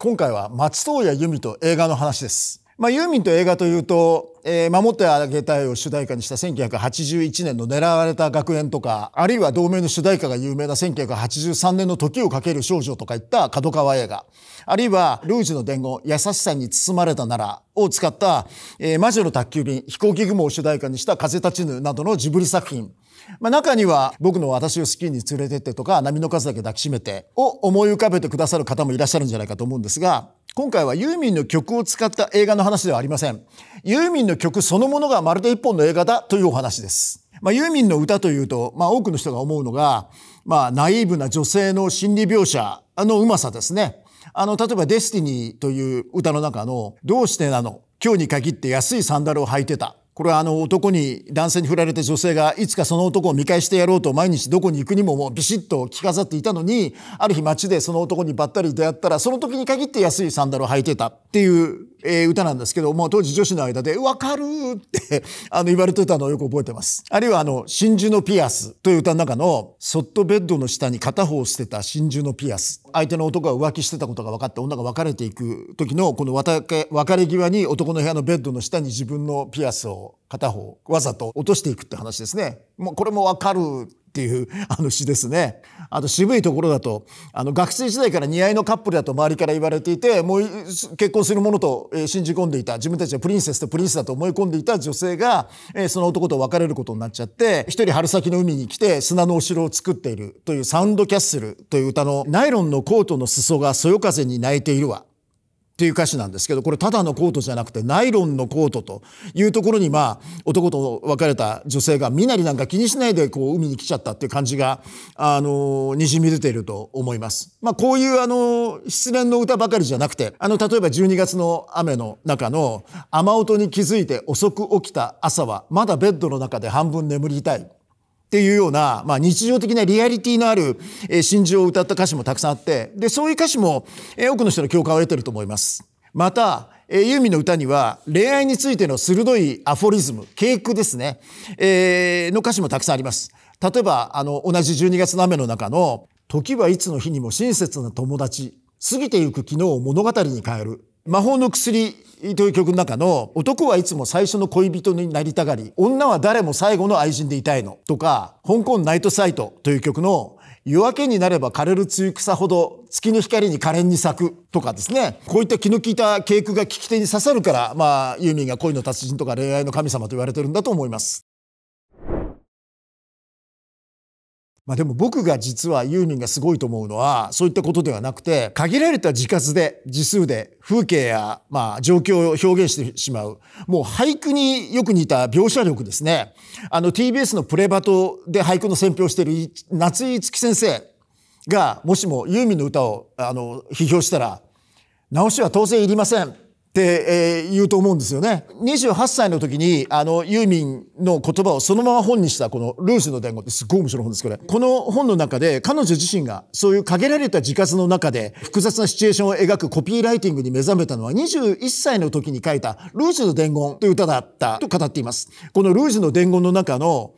今回は松任谷由実と映画の話です。まあ、ユーミンと映画というと、えー、守ってあげたいを主題歌にした1981年の狙われた学園とか、あるいは同盟の主題歌が有名な1983年の時をかける少女とかいった角川映画、あるいはルージュの伝言、優しさに包まれたならを使った、えー、魔女の宅急便、飛行機雲を主題歌にした風立ちぬなどのジブリ作品、まあ、中には僕の私をスキーに連れてってとか波の数だけ抱きしめてを思い浮かべてくださる方もいらっしゃるんじゃないかと思うんですが今回はユーミンの曲を使った映画の話ではありません。ユーミンの曲そのものがまるで一本の映画だというお話です。まあ、ユーミンの歌というと、まあ、多くの人が思うのが、まあ、ナイーブな女性の心理描写のうまさですね。あの、例えばデスティニーという歌の中の、どうしてなの今日に限って安いサンダルを履いてたこれはあの男に男性に振られた女性がいつかその男を見返してやろうと毎日どこに行くにももうビシッと着飾っていたのにある日街でその男にばったり出会ったらその時に限って安いサンダルを履いてたっていうえー、歌なんですけども、当時女子の間で、わかるって あの、言われてたのをよく覚えてます。あるいは、あの、真珠のピアスという歌の中の、そっとベッドの下に片方捨てた真珠のピアス。相手の男が浮気してたことが分かって女が別れていく時の、この別れ際に男の部屋のベッドの下に自分のピアスを片方わざと落としていくって話ですね。もうこれもわかるっていうあの詩ですね。あと渋いところだとあの学生時代から似合いのカップルだと周りから言われていてもう結婚するものと信じ込んでいた自分たちはプリンセスとプリンスだと思い込んでいた女性がその男と別れることになっちゃって一人春先の海に来て砂のお城を作っているというサウンドキャッスルという歌のナイロンのコートの裾がそよ風に泣いているわっていう歌詞なんですけどこれただのコートじゃなくてナイロンのコートというところにまあ男と別れた女性が身なりなんか気にしないでこう海に来ちゃったっていう感じがあのにじみ出ていると思います。まあ、こういうあの失恋の歌ばかりじゃなくてあの例えば12月の雨の中の雨音に気づいて遅く起きた朝はまだベッドの中で半分眠りたいっていうような、まあ、日常的なリアリティのある、え真珠を歌った歌詞もたくさんあってでそういう歌詞も、え多くの人の共感を得てると思います。またユーミンの歌には恋愛についての鋭いアフォリズム、傾向ですね、えー、の歌詞もたくさんあります。例えば、あの、同じ12月の雨の中の、時はいつの日にも親切な友達、過ぎてゆく昨日を物語に変える。魔法の薬という曲の中の男はいつも最初の恋人になりたがり女は誰も最後の愛人でいたいのとか香港ナイトサイトという曲の夜明けになれば枯れる露草ほど月の光に可憐に咲くとかですねこういった気の利いた傾向が聞き手に刺さるからまあユーミンが恋の達人とか恋愛の神様と言われてるんだと思います。まあ、でも僕が実はユーミンがすごいと思うのは、そういったことではなくて、限られた自数で、字数で、風景や、まあ、状況を表現してしまう。もう俳句によく似た描写力ですね。あの、TBS のプレバトで俳句の選評をしている夏井月先生が、もしもユーミンの歌を、あの、批評したら、直しは当然いりません。って言うと思うんですよね。28歳の時に、あの、ユーミンの言葉をそのまま本にした、この、ルースの伝言ってすごい面白い本です、これ。この本の中で、彼女自身が、そういう限られた自活の中で、複雑なシチュエーションを描くコピーライティングに目覚めたのは、21歳の時に書いた、ルースの伝言という歌だったと語っています。このルースの伝言の中の、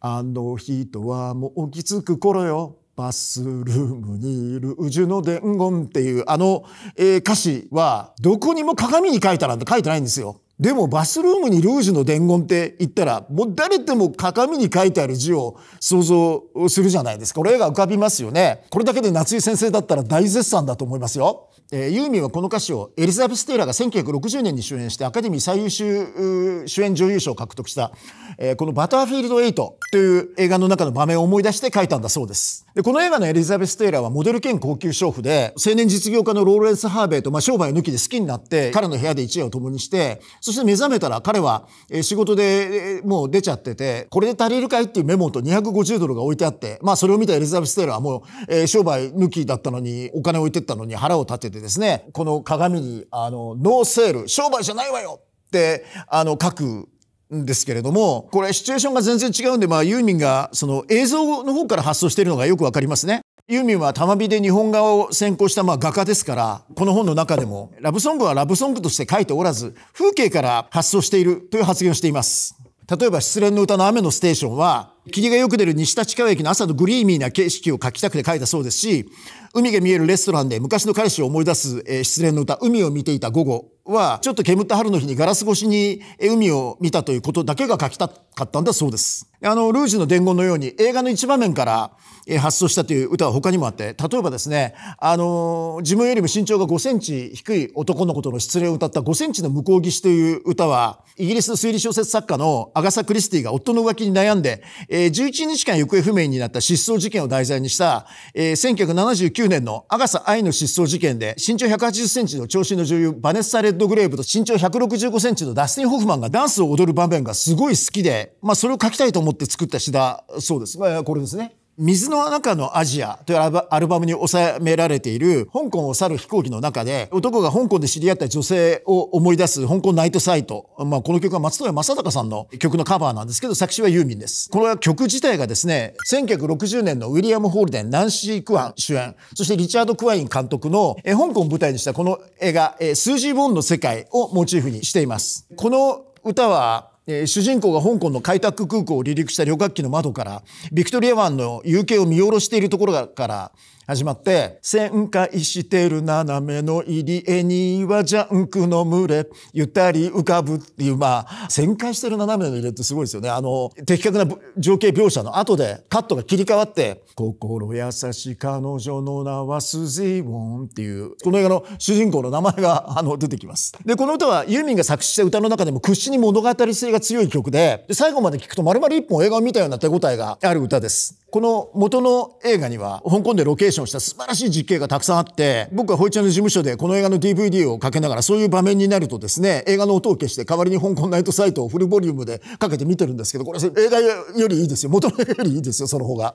あの人はもう起きつく頃よ。バスルームにいる宇ュの伝言っていうあの、えー、歌詞はどこにも鏡に書いたなんて書いてないんですよ。でもバスルームにルージュの伝言って言ったら、もう誰でも鏡に書いてある字を想像するじゃないですか。これ絵が浮かびますよね。これだけで夏井先生だったら大絶賛だと思いますよ。えー、ユーミンはこの歌詞をエリザベス・テイラーが1960年に主演してアカデミー最優秀主演女優賞を獲得した、えー、この「バターフィールド8」という映画の中の場面を思い出して書いたんだそうですでこの映画のエリザベス・テイラーはモデル兼高級娼婦で青年実業家のローレンス・ハーベイと、まあ、商売抜きで好きになって彼の部屋で一夜を共にしてそして目覚めたら彼は、え仕事で、えもう出ちゃっててこれで足りるかいっていうメモと250ドルが置いてあってまあそれを見たエリザベス・テイラーはもう、えー、商売抜きだったのにお金置いてったのに腹を立てててですね、この鏡に、あの、ノーセール、商売じゃないわよって、あの、書くんですけれども、これシチュエーションが全然違うんで、まあユーミンがその映像の方から発想しているのがよくわかりますね。ユーミンは玉火で日本画を専攻したまあ画家ですから、この本の中でも、ラブソングはラブソングとして書いておらず、風景から発想しているという発言をしています。例えば失恋の歌の雨のステーションは、霧がよく出る西立川駅の朝のグリーミーな景色を描きたくて書いたそうですし、海が見えるレストランで昔の彼氏を思い出す、失恋の歌、海を見ていた午後は、ちょっと煙った春の日にガラス越しに海を見たということだけが書きたかったんだそうです。あの、ルージュの伝言のように映画の一場面から発想したという歌は他にもあって、例えばですね、あの、自分よりも身長が5センチ低い男の子との失恋を歌った5センチの向こう岸という歌は、イギリスの推理小説作家のアガサ・クリスティが夫の浮気に悩んで、えー、11日間行方不明になった失踪事件を題材にした、えー、1979年のアガサ・アイの失踪事件で、身長180センチの長身の女優、バネッサ・レッドグレーブと身長165センチのダスティン・ホフマンがダンスを踊る場面がすごい好きで、まあ、それを書きたいと思って作った詩だそうです。まあ、これですね。水の中のアジアというアルバムに収められている香港を去る飛行機の中で男が香港で知り合った女性を思い出す香港ナイトサイト。まあこの曲は松任谷正隆さんの曲のカバーなんですけど作詞はユーミンです。この曲自体がですね、1960年のウィリアム・ホールデン、ナンシー・クワン主演、そしてリチャード・クワイン監督の香港を舞台にしたこの映画、スージー・ボンの世界をモチーフにしています。この歌はえ主人公が香港の開拓空港を離陸した旅客機の窓からビクトリア湾の夕景を見下ろしているところから始まって、旋回してる斜めの入り絵にはジャンクの群れ、ゆったり浮かぶっていう、まあ、旋回してる斜めの入れってすごいですよね。あの、的確な情景描写の後でカットが切り替わって、心優し彼女の名はスジウォンっていう、この映画の主人公の名前が、あの、出てきます。で、この歌はユーミンが作詞した歌の中でも屈指に物語性が強い曲で、で最後まで聴くと丸々一本映画を見たような手応えがある歌です。この元の映画には、香港でロケーションションした素晴らしい実験がたくさんあって、僕はホイちゃんの事務所でこの映画の DVD をかけながらそういう場面になるとですね、映画の音を消して代わりに香港ナイトサイトをフルボリュームでかけて見てるんですけど、これ映画よりいいですよ。元の映画よりいいですよ、その方が。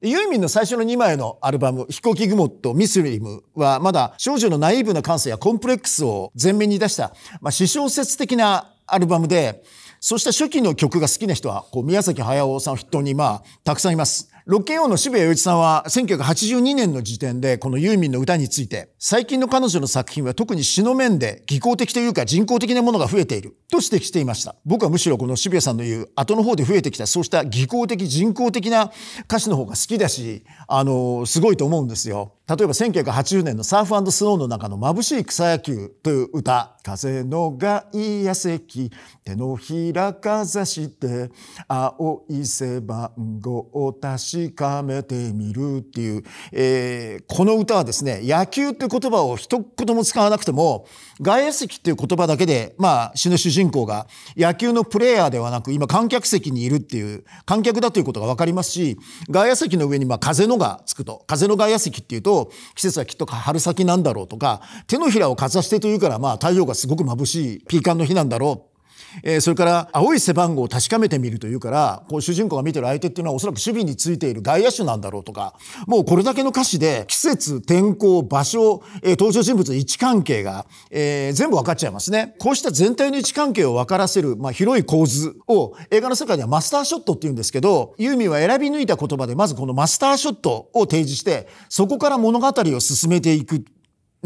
ユーミンの最初の2枚のアルバム、飛行機雲とミスリムは、まだ少女のナイーブな感性やコンプレックスを前面に出した、まあ、思小説的なアルバムで、そうした初期の曲が好きな人は、こう、宮崎駿さんを筆頭に、まあ、たくさんいます。ロッケ王の渋谷雄一さんは、1982年の時点で、このユーミンの歌について、最近の彼女の作品は特に詩の面で、技巧的というか人工的なものが増えている、と指摘していました。僕はむしろこの渋谷さんの言う、後の方で増えてきた、そうした技巧的、人工的な歌詞の方が好きだし、あの、すごいと思うんですよ。例えば1980年のサーフスノーの中の眩しい草野球という歌。風のがいやせき、手のひらかざして、青い背番号を確かめてみるっていう、えー、この歌はですね、野球って言葉を一言も使わなくても、外野席っていう言葉だけで、まあ、死ぬ主人公が野球のプレイヤーではなく、今観客席にいるっていう、観客だということがわかりますし、外野席の上にまあ風のがつくと、風の外野席っていうと、季節はきっと春先なんだろうとか手のひらをかざしてというからまあ太陽がすごく眩しいピーカンの日なんだろうえー、それから青い背番号を確かめてみるというからこう主人公が見てる相手っていうのはおそらく守備についている外野手なんだろうとかもうこれだけの歌詞で季節天候場所、えー、登場人物位置関係が、えー、全部分かっちゃいますねこうした全体の位置関係を分からせる、まあ、広い構図を映画の世界ではマスターショットっていうんですけどユーミンは選び抜いた言葉でまずこのマスターショットを提示してそこから物語を進めていく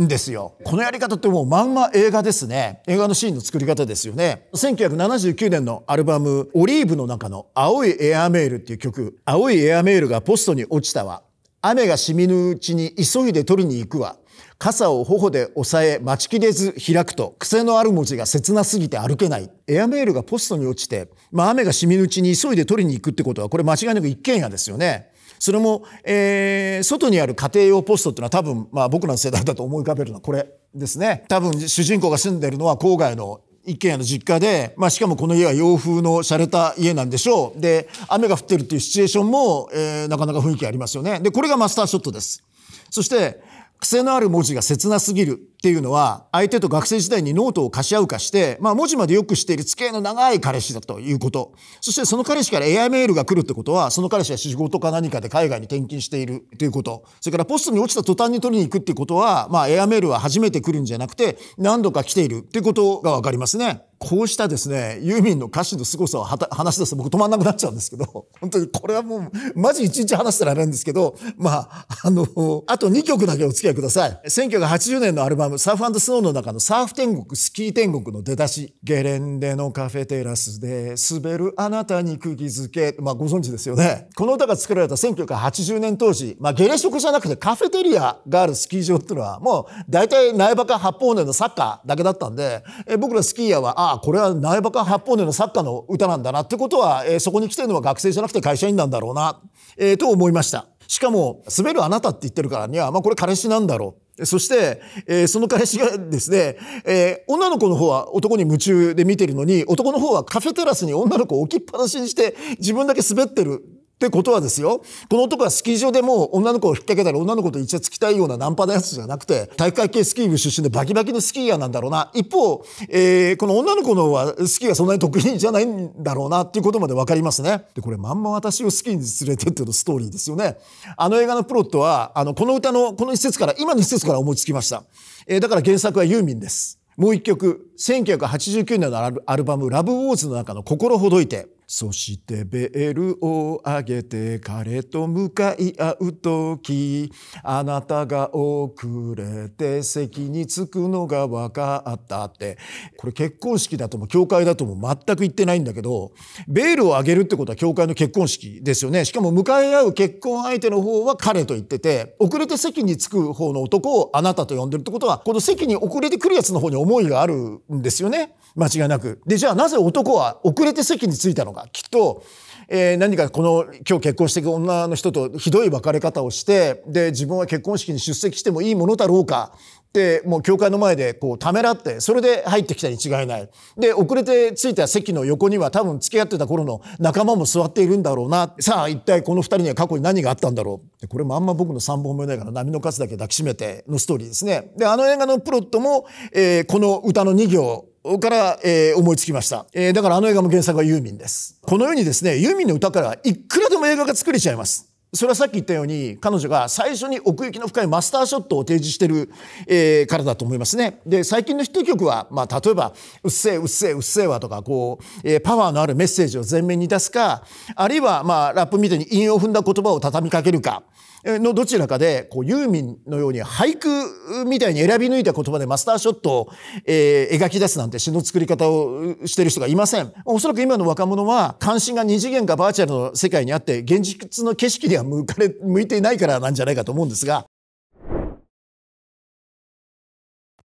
んですよ。このやり方ってもうまんま映画ですね。映画のシーンの作り方ですよね。1979年のアルバム、オリーブの中の青いエアメールっていう曲、青いエアメールがポストに落ちたわ。雨が染みぬうちに急いで取りに行くわ。傘を頬で押さえ待ちきれず開くと癖のある文字が切なすぎて歩けないエアメールがポストに落ちて、まあ、雨が染みぬうちに急いで取りに行くってことはこれ間違いなく一軒家ですよねそれも、えー、外にある家庭用ポストっていうのは多分、まあ、僕らの世代だと思い浮かべるのはこれですね多分主人公が住んでるのは郊外の一軒家の実家で、まあ、しかもこの家は洋風の洒落た家なんでしょうで雨が降ってるっていうシチュエーションも、えー、なかなか雰囲気ありますよねでこれがマスターショットですそして癖のある文字が切なすぎるっていうのは相手と学生時代にノートを貸し合うかして、まあ、文字までよく知っている付き合いの長い彼氏だということそしてその彼氏からエアメールが来るってことはその彼氏は仕事か何かで海外に転勤しているということそれからポストに落ちた途端に取りに行くっていうことは、まあ、エアメールは初めて来るんじゃなくて何度か来ているっていうことが分かりますね。こうしたですね、ユーミンの歌詞の凄さを話し出すと僕止まんなくなっちゃうんですけど、本当にこれはもう、マジ一日話したられなんですけど、まあ、あの、あと2曲だけお付き合いください。1980年のアルバムのサーフスノーの中のサーフ天国、スキー天国の出だし、ゲレンデのカフェテラスで滑るあなたに釘付け、まあご存知ですよね。この歌が作られた1980年当時、まあゲレ食じゃなくてカフェテリアがあるスキー場っていうのはもう大体苗場か八方根のサッカーだけだったんで、え僕らスキーヤーは、ああ、これは苗場か八方根のサッカーの歌なんだなってことは、えそこに来てるのは学生じゃなくて会社員なんだろうな、えー、と思いました。しかも、滑るあなたって言ってるからには、まあこれ彼氏なんだろう。そして、えー、その彼氏がですね、えー、女の子の方は男に夢中で見てるのに、男の方はカフェテラスに女の子を置きっぱなしにして、自分だけ滑ってるってことはですよ、この男はスキー場でも女の子を引っ掛けたら女の子とイチャつきたいようなナンパなやつじゃなくて、体育会系スキー部出身でバキバキのスキーヤーなんだろうな。一方、えー、この女の子のはスキーはそんなに得意じゃないんだろうなっていうことまでわかりますね。で、これまんま私をスキーに連れてってのストーリーですよね。あの映画のプロットは、あの、この歌の、この一節から、今の一節から思いつきました。えー、だから原作はユーミンです。もう一曲、1989年のアルバム、ラブウォーズの中の心ほどいて、そしてベールを上げて彼と向かい合う時あなたが遅れて席に着くのが分かったってこれ結婚式だとも教会だとも全く言ってないんだけどベールを上げるってことは教会の結婚式ですよねしかも向かい合う結婚相手の方は彼と言ってて遅れて席に着く方の男をあなたと呼んでるってことはこの席に遅れてくるやつの方に思いがあるんですよね。間違いなく。で、じゃあなぜ男は遅れて席に着いたのか。きっと、えー、何かこの今日結婚していく女の人とひどい別れ方をして、で、自分は結婚式に出席してもいいものだろうか。で、もう教会の前でこうためらって、それで入ってきたに違いない。で、遅れて着いた席の横には多分付き合ってた頃の仲間も座っているんだろうな。さあ、一体この二人には過去に何があったんだろう。これもあんま僕の三本目映から波の数だけ抱きしめてのストーリーですね。で、あの映画のプロットも、えー、この歌の二行から、えー、思いつきました、えー。だからあの映画も原作はユーミンです。このようにですね、ユーミンの歌からいくらでも映画が作れちゃいます。それはさっき言ったように、彼女が最初に奥行きの深いマスターショットを提示してる、えー、からだと思いますね。で、最近のヒット曲は、まあ、例えば、うっせえ、うっせえ、うっせえわとか、こう、えー、パワーのあるメッセージを前面に出すか、あるいは、まあ、ラップみたいに韻を踏んだ言葉を畳みかけるか、のどちらかで、こう、ユーミンのように俳句みたいに選び抜いた言葉でマスターショットを、えー、描き出すなんて詩の作り方をしてる人がいません。おそらく今の若者は、関心が二次元かバーチャルの世界にあって、現実の景色には向かれ、向いていないからなんじゃないかと思うんですが、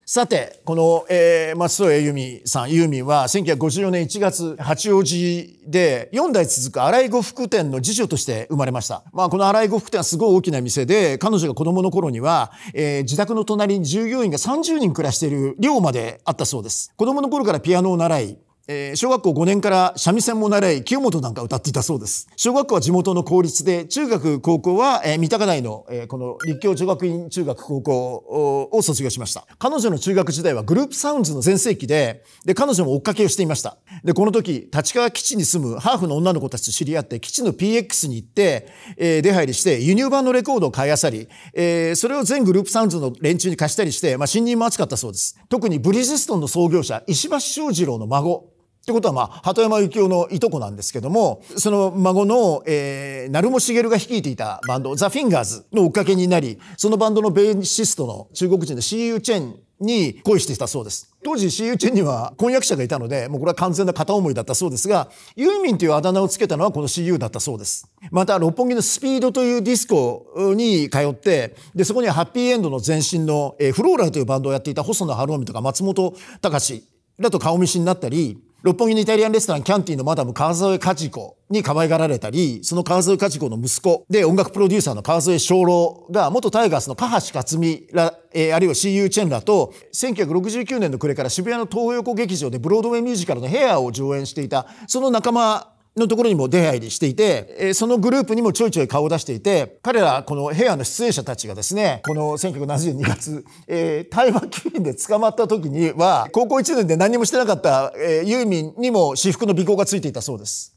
さて、この、えー、松任谷由実さん、ユーミンは1954年1月八王子で4代続く荒井呉服店の次女として生まれました。まあ、この荒井呉服店はすごい大きな店で、彼女が子供の頃には、えー、自宅の隣に従業員が30人暮らしている寮まであったそうです。子供の頃からピアノを習い、えー、小学校5年から三味線も習い、清本なんか歌っていたそうです。小学校は地元の公立で、中学、高校は、えー、三鷹内の、えー、この立教女学院中学高校を卒業しました。彼女の中学時代はグループサウンズの全盛期で、で、彼女も追っかけをしていました。で、この時、立川基地に住むハーフの女の子たちと知り合って、基地の PX に行って、えー、出入りして、輸入版のレコードを買いあさり、えー、それを全グループサウンズの連中に貸したりして、まあ、新人も熱かったそうです。特にブリヂストンの創業者、石橋正二郎の孫、ってことは、まあ、鳩山幸夫のいとこなんですけども、その孫の、えー、しげ茂が率いていたバンド、ザ・フィンガーズの追っかけになり、そのバンドのベーシストの中国人の CU チェンに恋していたそうです。当時 CU チェンには婚約者がいたので、もうこれは完全な片思いだったそうですが、ユーミンというあだ名をつけたのはこの CU だったそうです。また、六本木のスピードというディスコに通って、で、そこにはハッピーエンドの前身の、えー、フローラルというバンドをやっていた細野晴臣とか松本隆だと顔見知りになったり、六本木のイタリアンレストランキャンティのマダム川添ジコに可愛がられたり、その川添ジコの息子で音楽プロデューサーの川添昌郎が元タイガースの河橋克美ら、えー、あるいは CU チェンらと、1969年の暮れから渋谷の東横劇場でブロードウェイミュージカルのヘアを上演していた、その仲間のところにも出いりしていて、えー、そのグループにもちょいちょい顔を出していて、彼ら、この部屋の出演者たちがですね、この1972月、えー、台湾機員で捕まった時には、高校1年で何もしてなかった、えー、ユーミンにも私服の尾行がついていたそうです。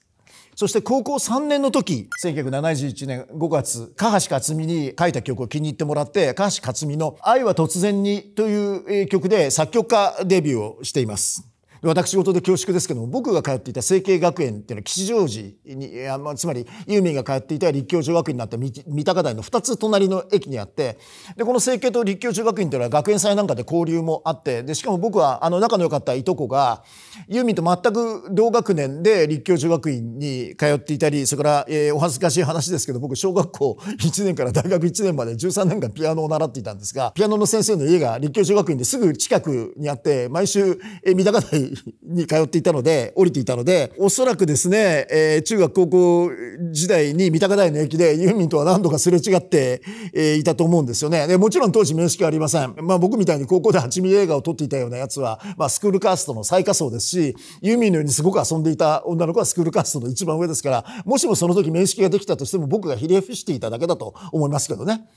そして高校3年の時、1971年5月、加橋克美に書いた曲を気に入ってもらって、加橋克美の愛は突然にという曲で作曲家デビューをしています。私事で恐縮ですけども僕が通っていた成形学園っていうのは吉祥寺にあ、まあ、つまりユーミンが通っていた立教女学院になった三鷹台の2つ隣の駅にあってでこの成形と立教女学院っていうのは学園祭なんかで交流もあってでしかも僕はあの仲の良かったいとこがユーミンと全く同学年で立教女学院に通っていたりそれから、えー、お恥ずかしい話ですけど僕小学校1年から大学1年まで13年間ピアノを習っていたんですがピアノの先生の家が立教女学院ですぐ近くにあって毎週、えー、三鷹台に通っていたので、降りていたので、おそらくですね、えー、中学高校時代に三鷹台の駅でユーミンとは何度かすれ違って、えー、いたと思うんですよね。で、もちろん当時面識はありません。まあ僕みたいに高校で8ミリ映画を撮っていたようなやつは、まあスクールカーストの最下層ですし、ユーミンのようにすごく遊んでいた女の子はスクールカーストの一番上ですから、もしもその時面識ができたとしても僕がひれ伏していただけだと思いますけどね。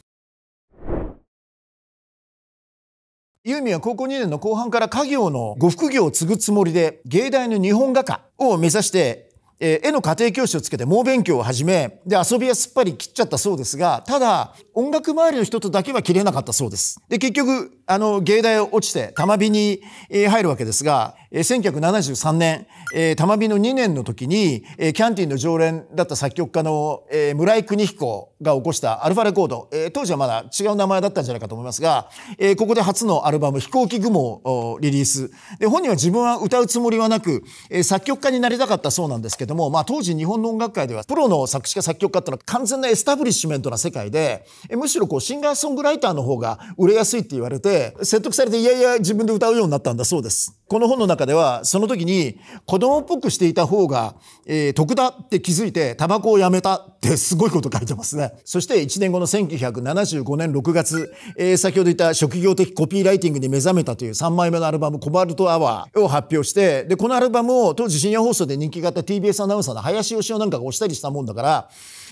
ユーミンは高校2年の後半から家業の呉服業を継ぐつもりで、芸大の日本画家を目指して、えー、絵の家庭教師をつけて猛勉強を始め、で、遊びはすっぱり切っちゃったそうですが、ただ、音楽周りの人とだけは切れなかったそうです。で、結局、あの、芸大を落ちて、玉火に、えー、入るわけですが、えー、1973年、えー、玉火の2年の時に、えー、キャンティンの常連だった作曲家の、えー、村井邦彦が起こしたアルファレコード、えー、当時はまだ違う名前だったんじゃないかと思いますが、えー、ここで初のアルバム「飛行機雲」をリリースで本人は自分は歌うつもりはなく、えー、作曲家になりたかったそうなんですけども、まあ、当時日本の音楽界ではプロの作詞家作曲家ってのは完全なエスタブリッシュメントな世界で、えー、むしろこうシンガーソングライターの方が売れやすいって言われて説得されていやいや自分で歌うようになったんだそうです。この本の中ではその時に子供っぽくしていた方が、えー、得だって気づいてタバコをやめたってすごいこと書いてますね。そして1年後の1975年6月、えー、先ほど言った職業的コピーライティングに目覚めたという3枚目のアルバムコバルトアワーを発表して、で、このアルバムを当時深夜放送で人気があった TBS アナウンサーの林芳雄なんかが押したりしたもんだから、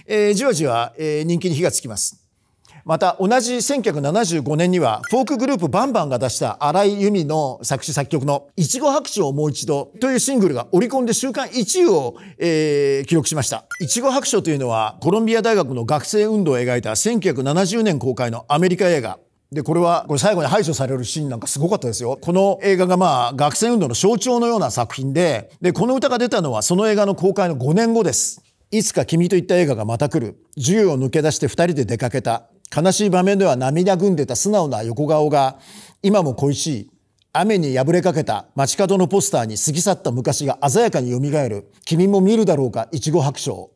えー、じわじわ、えー、人気に火がつきます。また同じ1975年にはフォークグループバンバンが出した荒井由実の作詞作曲の「いちご白書をもう一度」というシングルがオリコンで週間1位を、えー、記録しました。いちご白書というのはコロンビア大学の学生運動を描いた1970年公開のアメリカ映画で、これは、これ最後に排除されるシーンなんかすごかったですよ。この映画がまあ、学生運動の象徴のような作品で、で、この歌が出たのはその映画の公開の5年後です。いつか君といった映画がまた来る。銃を抜け出して二人で出かけた。悲しい場面では涙ぐんでた素直な横顔が今も恋しい雨に破れかけた街角のポスターに過ぎ去った昔が鮮やかによみがえる君も見るだろうかいちご白書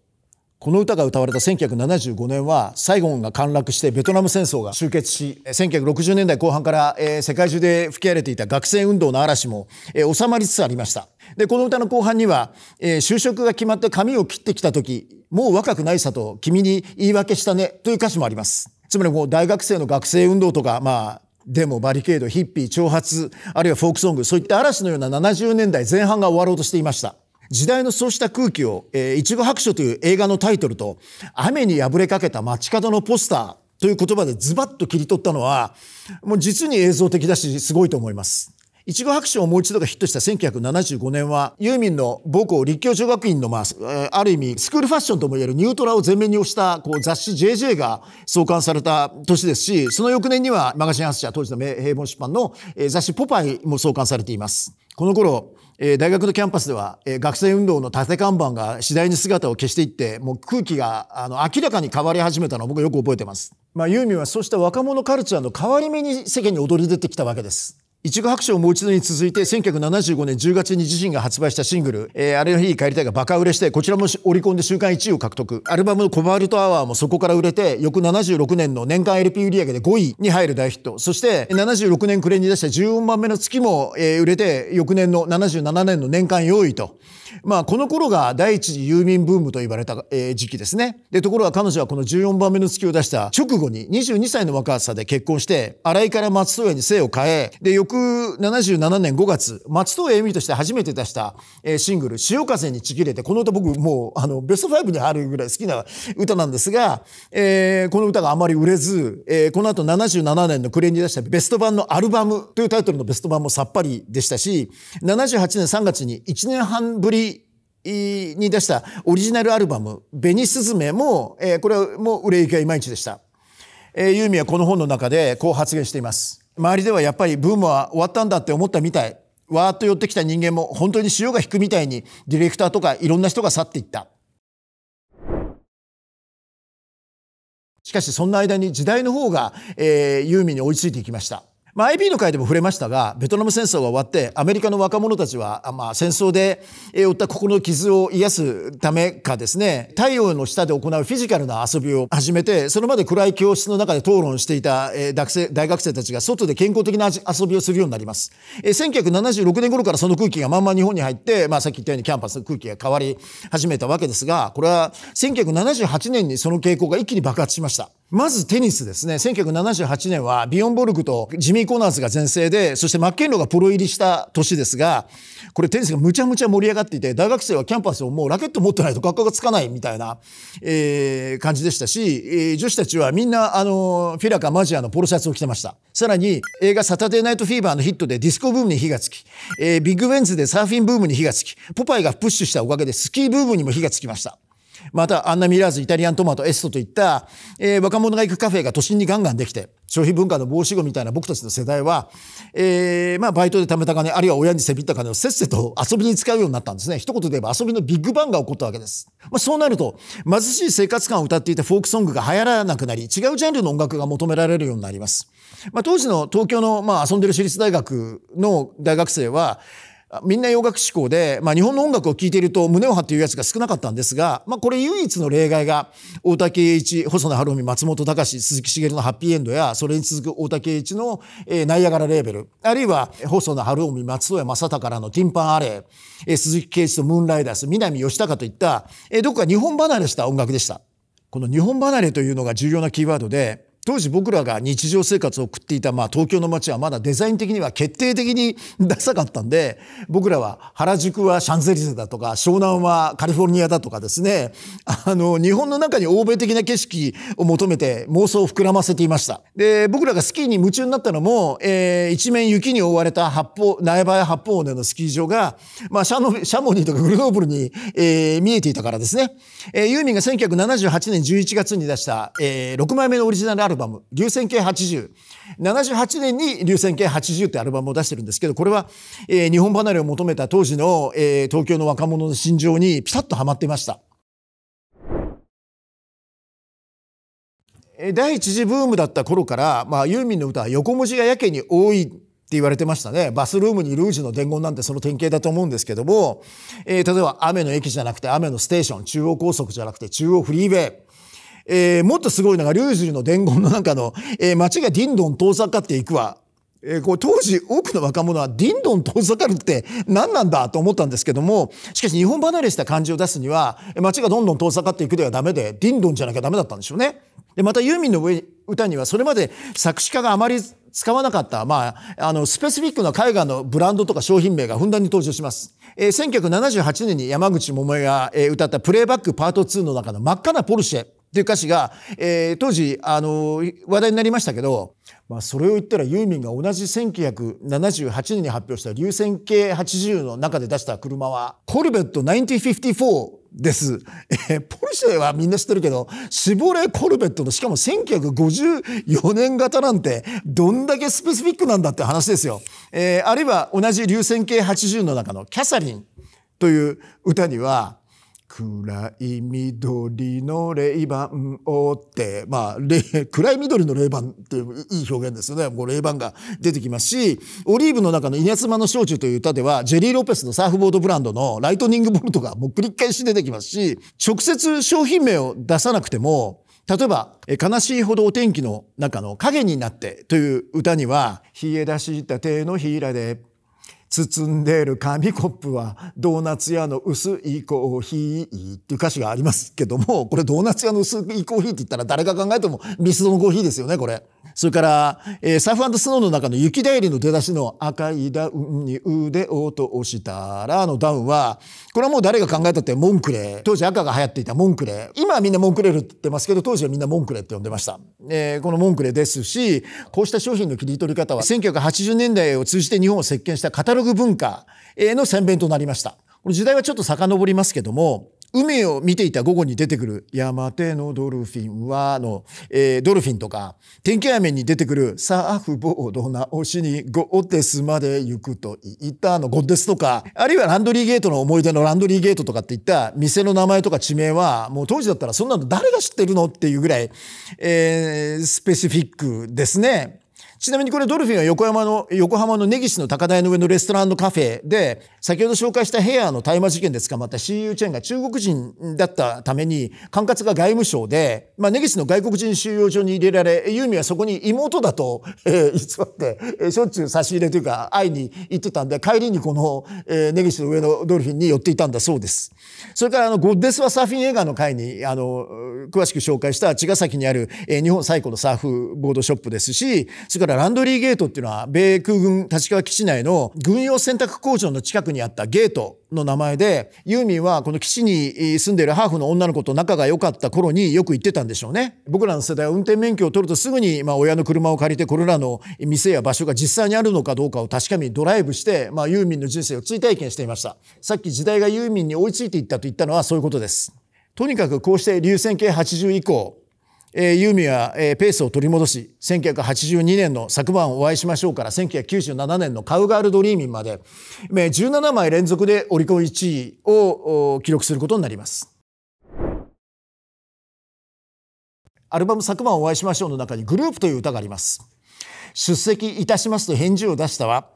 この歌が歌われた1975年はサイゴンが陥落してベトナム戦争が終結し1960年代後半から、世界中で吹き荒れていた学生運動の嵐も、収まりつつありましたでこの歌の後半には、就職が決まって髪を切ってきた時もう若くないさと君に言い訳したねという歌詞もありますつまりこう大学生の学生運動とか、まあ、デモ、バリケード、ヒッピー、挑発、あるいはフォークソング、そういった嵐のような70年代前半が終わろうとしていました。時代のそうした空気を、えー、いちご白書という映画のタイトルと、雨に破れかけた街角のポスターという言葉でズバッと切り取ったのは、もう実に映像的だし、すごいと思います。いちご白書をもう一度がヒットした1975年は、ユーミンの母校立教女学院の、まあ、ある意味、スクールファッションともいえるニュートラを前面に押したこう雑誌 JJ が創刊された年ですし、その翌年にはマガジン発社、当時の平凡出版の雑誌ポパイも創刊されています。この頃、えー、大学のキャンパスでは、えー、学生運動の立て看板が次第に姿を消していって、もう空気があの明らかに変わり始めたのを僕はよく覚えてます。まあ、ユーミンはそうした若者カルチャーの変わり目に世間に躍り出てきたわけです。いちご白書をもう一度に続いて1975年10月に自身が発売したシングル、えー、あれの日に帰りたいがバカ売れして、こちらもオリコンで週間1位を獲得。アルバムのコバルトアワーもそこから売れて、翌76年の年間 LP 売り上げで5位に入る大ヒット。そして、76年暮れに出した14番目の月も、えー、売れて、翌年の77年の年間4位と。まあ、この頃が第一次郵便ブームと言われた、えー、時期ですね。で、ところが彼女はこの14番目の月を出した直後に22歳の若さで結婚して、荒井から松戸屋に姓を変え、で、翌1977年5月、松任谷由実として初めて出した、えシングル、潮風にちぎれて、この歌僕もう、あの、ベスト5にあるぐらい好きな歌なんですが、えー、この歌があまり売れず、えー、この後77年の暮れに出したベスト版のアルバムというタイトルのベスト版もさっぱりでしたし、78年3月に1年半ぶりに出したオリジナルアルバム、ベニスズメも、えー、これはもう売れ行きはいまいちでした。えー、ユーミはこの本の中でこう発言しています。周りではやっぱりブームは終わったんだって思ったみたい。わーっと寄ってきた人間も本当に潮が引くみたいにディレクターとかいろんな人が去っていった。しかしそんな間に時代の方が、えー、ユーミンに追いついていきました。まあ、i p の回でも触れましたが、ベトナム戦争が終わって、アメリカの若者たちは、まあ、戦争で負った心の傷を癒すためかですね、太陽の下で行うフィジカルな遊びを始めて、それまで暗い教室の中で討論していた、え学生大学生たちが外で健康的な遊びをするようになります。え1976年頃からその空気がまんま日本に入って、まあ、さっき言ったようにキャンパスの空気が変わり始めたわけですが、これは1978年にその傾向が一気に爆発しました。まずテニスですね。1978年はビヨンボルグとジミーー・コナーズが全盛で、そしてマッケンローがプロ入りした年ですが、これテニスがむちゃむちゃ盛り上がっていて、大学生はキャンパスをもうラケット持ってないと学校がつかないみたいな、えー、感じでしたし、えー、女子たちはみんな、あの、フィラカ・マジアのポロシャツを着てました。さらに、映画サタデー・ナイト・フィーバーのヒットでディスコブームに火がつき、えー、ビッグウェンズでサーフィンブームに火がつき、ポパイがプッシュしたおかげでスキーブームにも火がつきました。また、アンナ・ミラーズ、イタリアントマト、エストといった、えー、若者が行くカフェが都心にガンガンできて、消費文化の防止後みたいな僕たちの世代は、えー、まあ、バイトで貯めた金、あるいは親にせびった金をせっせと遊びに使うようになったんですね。一言で言えば遊びのビッグバンが起こったわけです。まあ、そうなると、貧しい生活感を歌っていたフォークソングが流行らなくなり、違うジャンルの音楽が求められるようになります。まあ、当時の東京の、まあ、遊んでる私立大学の大学生は、みんな洋楽志向で、まあ、日本の音楽を聴いていると胸を張って言うやつが少なかったんですが、まあ、これ唯一の例外が大竹栄一細野晴臣松本隆鈴木茂の「ハッピーエンド」やそれに続く大竹栄一の、えナイアガラレーベル」あるいは細野晴臣松任谷正隆の「ティンパンアレー」え鈴木圭一と「ムーンライダース」南義高といった、えどこか日本離れした音楽でした。この日本離れというのが重要なキーワードで当時僕らが日常生活を送っていた、まあ、東京の街はまだデザイン的には決定的にダサかったんで僕らは原宿はシャンゼリゼだとか湘南はカリフォルニアだとかですねあの日本の中に欧米的な景色を求めて妄想を膨らませていましたで僕らがスキーに夢中になったのも、えー、一面雪に覆われた八方苗場や八方尾根のスキー場が、まあ、シャノシャモニーとかグルノーブルに、えー、見えていたからですね、えー、ユーミンが1978年11月に出した、えー、6枚目のオリジナルルルバム「流線形80」78年に「流線形80」ってアルバムを出してるんですけどこれは、えー、日本離れを求めた当時の、えー、東京の若者の心情にピタッとはまっていました。第一次ブームだった頃から、まあ、ユーミンの歌は横文字がやけに多いって言われてましたね。バスルームにルージュの伝言なんてその典型だと思うんですけども、えー、例えば雨の駅じゃなくて雨のステーション、中央高速じゃなくて中央フリーウェイ、えー、もっとすごいのが、龍樹の伝言の中の、えー、街がディンドン遠ざかっていくわ。えー、これ当時多くの若者はディンドン遠ざかるって何なんだと思ったんですけども、しかし日本離れした感じを出すには、街がどんどん遠ざかっていくではダメで、ディンドンじゃなきゃダメだったんでしょうね。で、またユーミンの歌にはそれまで作詞家があまり使わなかった、まあ、あの、スペシフィックな海外のブランドとか商品名がふんだんに登場します。えー、1978年に山口百恵が、え歌ったプレイバックパート2の中の真っ赤なポルシェ。っていう歌詞が、えー、当時、あのー、話題になりましたけど、まあ、それを言ったらユーミンが同じ1978年に発表した流線形80の中で出した車は、コルベット1954です。えー、ポルシェはみんな知ってるけど、シボレーコルベットの、しかも1954年型なんて、どんだけスペシフィックなんだって話ですよ。えー、あるいは同じ流線形80の中のキャサリンという歌には、暗い緑の霊盤をって、まあ、暗い緑の霊盤っていういい表現ですよね。もう霊盤が出てきますし、オリーブの中の稲妻の焼酎という歌では、ジェリー・ロペスのサーフボードブランドのライトニングボルトがもう繰り返し出てきますし、直接商品名を出さなくても、例えば、悲しいほどお天気の中の影になってという歌には、冷え出した手のひらで、包んでいる紙コップはドーナツ屋の薄いコーヒーっていう歌詞がありますけども、これドーナツ屋の薄いコーヒーって言ったら誰が考えてもミスドのコーヒーですよね、これ。それから、えー、サーフスノーの中の雪だいりの出だしの赤いダウンに腕を通したらのダウンは、これはもう誰が考えたってモンクレー。当時赤が流行っていたモンクレー。今はみんなモンクレールって言ってますけど、当時はみんなモンクレーって呼んでました。えー、このモンクレーですし、こうした商品の切り取り方は1980年代を通じて日本を席巻したカタロググ文化の宣伝となりました。この時代はちょっと遡りますけども、海を見ていた午後に出てくる、山手のドルフィンは、の、えー、ドルフィンとか、天気雨に出てくる、サーフボード直しにゴテスまで行くと言ったのゴッデスとか、あるいはランドリーゲートの思い出のランドリーゲートとかっていった店の名前とか地名は、もう当時だったらそんなの誰が知ってるのっていうぐらい、えー、スペシフィックですね。ちなみにこれドルフィンは横浜の、横浜の根岸の高台の上のレストランのカフェで、先ほど紹介したヘアの大麻事件で捕まった CU チェーンが中国人だったために、管轄が外務省で、まあ根岸の外国人収容所に入れられ、ユーミはそこに妹だと、えー、偽って、えー、しょっちゅう差し入れというか会いに行ってたんで、帰りにこの、えー、根岸の上のドルフィンに寄っていたんだそうです。それからあの、ゴッデスはサーフィン映画の回に、あの、詳しく紹介した茅ヶ崎にある、えー、日本最古のサーフボードショップですし、それからランドリーゲートっていうのは、米空軍立川基地内の軍用選択工場の近くにあったゲートの名前で、ユーミンはこの基地に住んでいるハーフの女の子と仲が良かった頃によく行ってたんでしょうね。僕らの世代は運転免許を取るとすぐに、まあ、親の車を借りてこれらの店や場所が実際にあるのかどうかを確かめドライブして、まあ、ユーミンの人生を追体験していました。さっき時代がユーミンに追いついていったと言ったのはそういうことです。とにかくこうして流線形80以降、えー、ユーミンは、えー、ペースを取り戻し1982年の昨晩お会いしましょうから1997年のカウガールドリーミンまで、えー、17枚連続でオリコン1位を記録することになります。アルバム昨晩お会いしましょうの中にグループという歌があります。出席いたしますと返事を出したわ。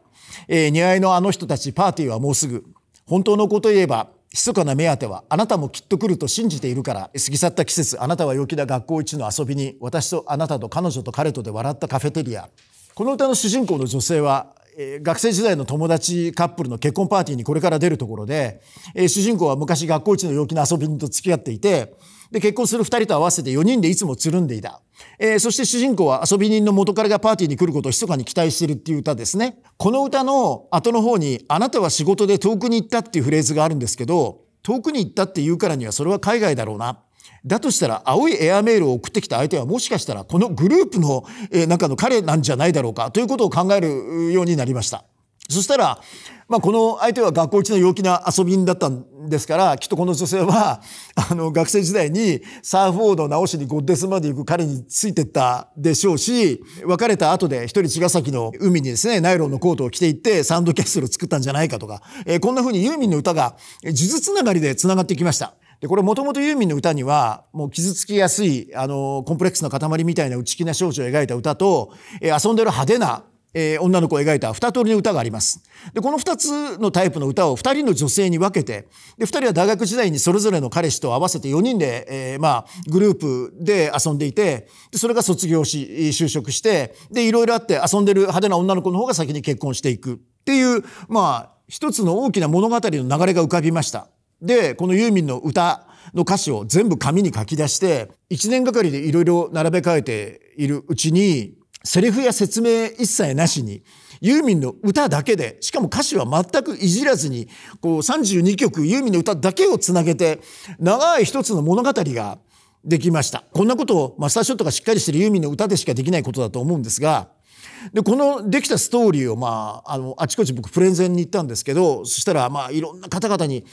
えー、似合いのあの人たちパーティーはもうすぐ。本当のこと言えば密かな目当てはあなたもきっと来ると信じているから過ぎ去った季節あなたは陽気な学校一の遊びに私とあなたと彼女と彼とで笑ったカフェテリアこの歌の主人公の女性はえ学生時代の友達カップルの結婚パーティーにこれから出るところでえ主人公は昔学校一の陽気な遊び人と付き合っていてで、結婚する二人と合わせて4人でいつもつるんでいた。えー、そして主人公は遊び人の元彼がパーティーに来ることを密かに期待しているっていう歌ですね。この歌の後の方に、あなたは仕事で遠くに行ったっていうフレーズがあるんですけど、遠くに行ったって言うからにはそれは海外だろうな。だとしたら青いエアメールを送ってきた相手はもしかしたらこのグループの中の彼なんじゃないだろうかということを考えるようになりました。そしたら、まあ、この相手は学校一の陽気な遊び人だったんですから、きっとこの女性は、あの、学生時代にサーフボードを直しにゴッデスまで行く彼についてったでしょうし、別れた後で一人茅ヶ崎の海にですね、ナイロンのコートを着ていってサンドキャストルを作ったんじゃないかとか、えー、こんな風にユーミンの歌が、呪術つながりで繋がってきました。で、これもともとユーミンの歌には、もう傷つきやすい、あの、コンプレックスの塊みたいな内気な少女を描いた歌と、えー、遊んでる派手なえー、女の子を描いた二通りの歌があります。で、この二つのタイプの歌を二人の女性に分けて、で、二人は大学時代にそれぞれの彼氏と合わせて4人で、えー、まあ、グループで遊んでいて、で、それが卒業し、就職して、で、いろいろあって遊んでる派手な女の子の方が先に結婚していくっていう、まあ、一つの大きな物語の流れが浮かびました。で、このユーミンの歌の歌詞を全部紙に書き出して、一年がかりでいろいろ並べ替えているうちに、セリフや説明一切なしに、ユーミンの歌だけで、しかも歌詞は全くいじらずに、こう32曲ユーミンの歌だけをつなげて、長い一つの物語ができました。こんなことを、まあ、スタジオとかしっかりしてるユーミンの歌でしかできないことだと思うんですが、でこのできたストーリーを、まあ、あのあちこち僕プレゼンに行ったんですけどそしたら、まあ、いろんな方々に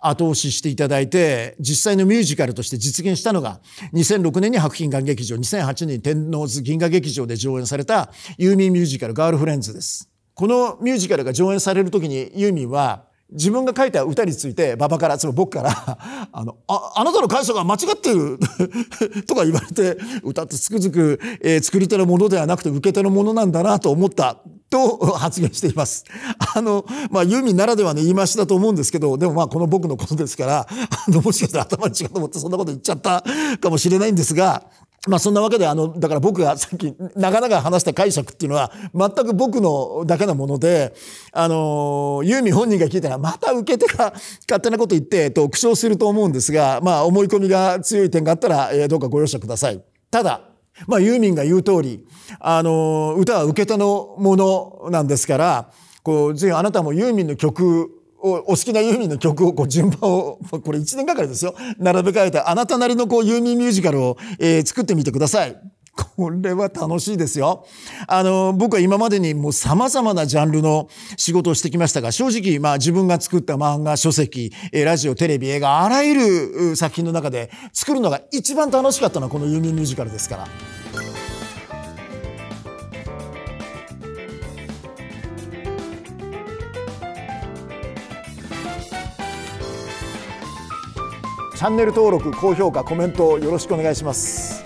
後押ししていただいて実際のミュージカルとして実現したのが2006年に白金館劇場2008年に天王洲銀河劇場で上演されたユーミンミュージカル「ガールフレンズ」です。このミュージカルが上演されるときにユーミンは自分が書いた歌について馬場からその僕から あのあ「あなたの解釈が間違ってる」とか言われて歌ってつくづく、えー、作り手のものではなくて受け手のものなんだなと思ったと 発言しています。あの、まあ、ユーミンならではの言い回しだと思うんですけど、でもまあ、この僕のことですから、あの、もしかしたら頭に違うと思ってそんなこと言っちゃったかもしれないんですが、まあそんなわけで、あの、だから僕がさっき、なかなか話した解釈っていうのは、全く僕のだけなもので、あの、ユーミン本人が聞いたら、また受け手が勝手なこと言って、と、苦笑すると思うんですが、まあ思い込みが強い点があったら、えどうかご容赦ください。ただ、まあユーミンが言う通り、あの、歌は受け手のものなんですから、こう、ぜひあなたもユーミンの曲お好きなユーミンの曲をこう順番を、これ1年がかりですよ。並べ替えたあなたなりのこうユーミンミュージカルを、えー、作ってみてください。これは楽しいですよ。あの、僕は今までにもう様々なジャンルの仕事をしてきましたが、正直、まあ自分が作った漫画、書籍、ラジオ、テレビ、映画、あらゆる作品の中で作るのが一番楽しかったのはこのユーミンミュージカルですから。チャンネル登録高評価コメントよろしくお願いします